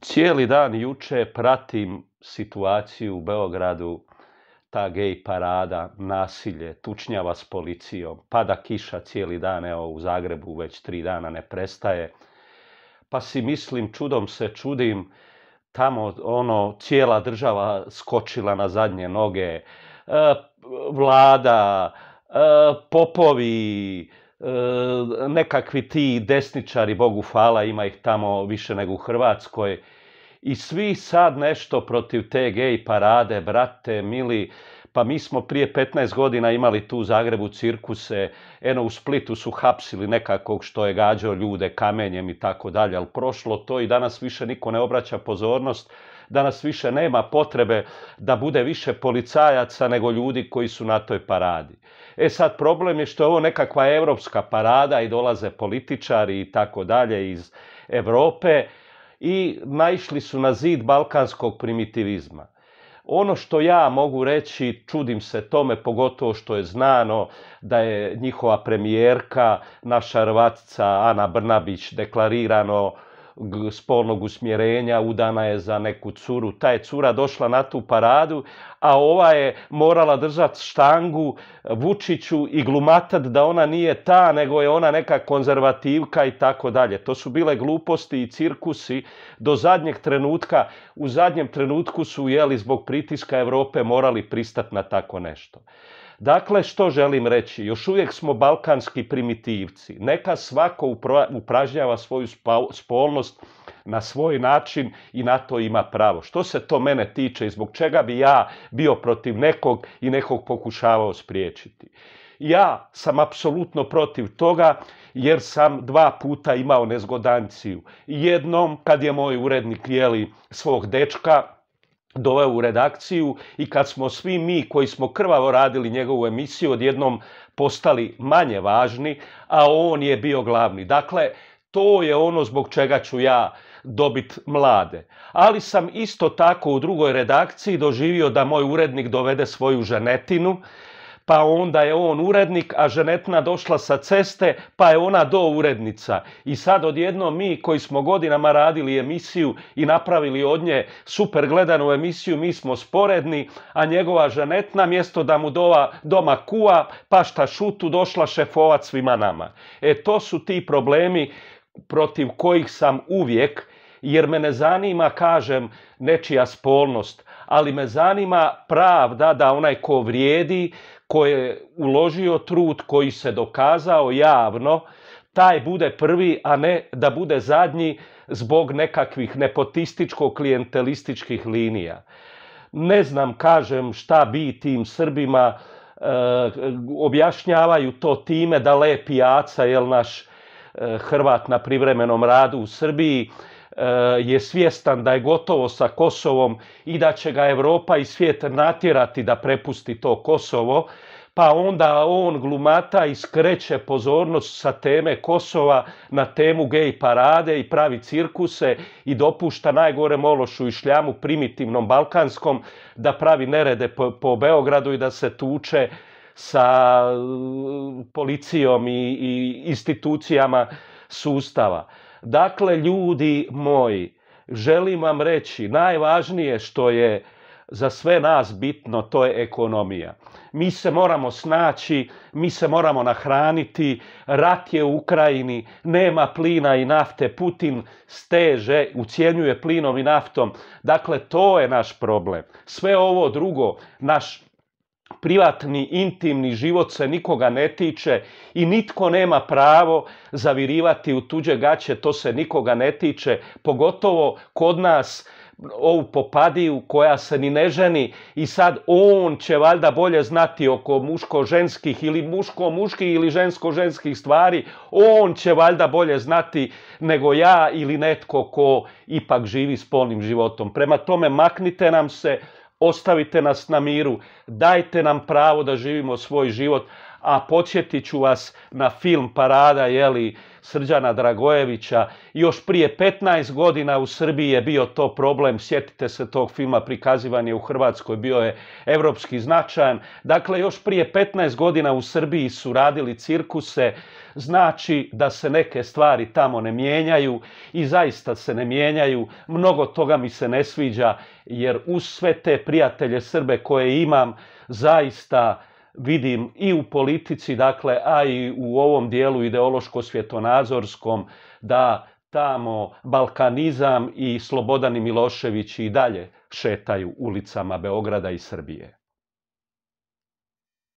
cijeli dan juče pratim situaciju u Beogradu, ta gej parada, nasilje, tučnjava s policijom, pada kiša cijeli dan, evo u Zagrebu već tri dana ne prestaje. Pa si mislim, čudom se čudim, tamo ono cijela država skočila na zadnje noge, e, vlada, e, popovi, E, nekakvi ti desničari, Bogu hvala, ima ih tamo više nego u Hrvatskoj. I svi sad nešto protiv te gej parade, brate, mili, pa mi smo prije 15 godina imali tu u Zagrebu cirkuse, eno u Splitu su hapsili nekakvog što je gađao ljude kamenjem i tako dalje, ali prošlo to i danas više niko ne obraća pozornost. Danas više nema potrebe da bude više policajaca nego ljudi koji su na toj paradi. E sad problem je što je ovo nekakva europska parada i dolaze političari i tako dalje iz Europe i naišli su na zid balkanskog primitivizma. Ono što ja mogu reći, čudim se tome, pogotovo što je znano da je njihova premijerka, naša rvatica Ana Brnabić, deklarirano spolnog usmjerenja, udana je za neku curu. Ta je cura došla na tu paradu, a ova je morala držati štangu e, Vučiću i glumatat da ona nije ta, nego je ona neka konzervativka i tako dalje. To su bile gluposti i cirkusi do zadnjeg trenutka. U zadnjem trenutku su jeli zbog pritiska Europe morali pristati na tako nešto. Dakle, što želim reći? Još uvijek smo balkanski primitivci. Neka svako upražnjava svoju spolnost na svoj način i na to ima pravo. Što se to mene tiče i zbog čega bi ja bio protiv nekog i nekog pokušavao spriječiti? Ja sam apsolutno protiv toga jer sam dva puta imao nezgodanciju. Jednom kad je moj urednik jeli svog dečka, doveo u redakciju i kad smo svi mi koji smo krvavo radili njegovu emisiju odjednom postali manje važni, a on je bio glavni. Dakle, to je ono zbog čega ću ja dobit mlade. Ali sam isto tako u drugoj redakciji doživio da moj urednik dovede svoju ženetinu pa onda je on urednik, a ženetna došla sa ceste, pa je ona do urednica. I sad odjedno mi koji smo godinama radili emisiju i napravili od nje super gledanu emisiju, mi smo sporedni, a njegova ženetna mjesto da mu dova, doma kuva, pa šta šutu, došla šefovat svima nama. E to su ti problemi protiv kojih sam uvijek, jer me ne zanima, kažem, nečija spolnost ali me zanima pravda da onaj ko vrijedi, ko je uložio trud, koji se dokazao javno, taj bude prvi, a ne da bude zadnji zbog nekakvih nepotističko-klijentelističkih linija. Ne znam, kažem, šta bi tim Srbima, e, objašnjavaju to time da lepi Pijaca, jel naš e, Hrvat na privremenom radu u Srbiji, E, je svjestan da je gotovo sa Kosovom i da će ga Europa i svijet natjerati da prepusti to Kosovo, pa onda on glumata i skreće pozornost sa teme Kosova na temu gej parade i pravi cirkuse i dopušta najgore mološu i šljamu primitivnom balkanskom da pravi nerede po, Beogradu i da se tuče sa e, policijom i institucijama sustava. Dakle, ljudi moji, želim vam reći, najvažnije što je za sve nas bitno, to je ekonomija. Mi se moramo snaći, mi se moramo nahraniti, rat je u Ukrajini, nema plina i nafte, Putin steže, ucijenjuje plinom i naftom. Dakle, to je naš problem. Sve ovo drugo, naš privatni, intimni život se nikoga ne tiče i nitko nema pravo zavirivati u tuđe gaće, to se nikoga ne tiče, pogotovo kod nas ovu popadiju koja se ni ne ženi i sad on će valjda bolje znati oko muško-ženskih ili muško-muških ili žensko-ženskih stvari, on će valjda bolje znati nego ja ili netko ko ipak živi spolnim životom. Prema tome maknite nam se, ostavite nas na miru, dajte nam pravo da živimo svoj život, a podsjetit ću vas na film Parada jeli, Srđana Dragojevića. Još prije 15 godina u Srbiji je bio to problem, sjetite se tog filma, prikazivan je u Hrvatskoj, bio je evropski značajan. Dakle, još prije 15 godina u Srbiji su radili cirkuse, znači da se neke stvari tamo ne mijenjaju i zaista se ne mijenjaju. Mnogo toga mi se ne sviđa jer uz sve te prijatelje Srbe koje imam, zaista vidim i u politici, dakle, a i u ovom dijelu ideološko-svjetonazorskom, da tamo balkanizam i Slobodani Milošević i dalje šetaju ulicama Beograda i Srbije.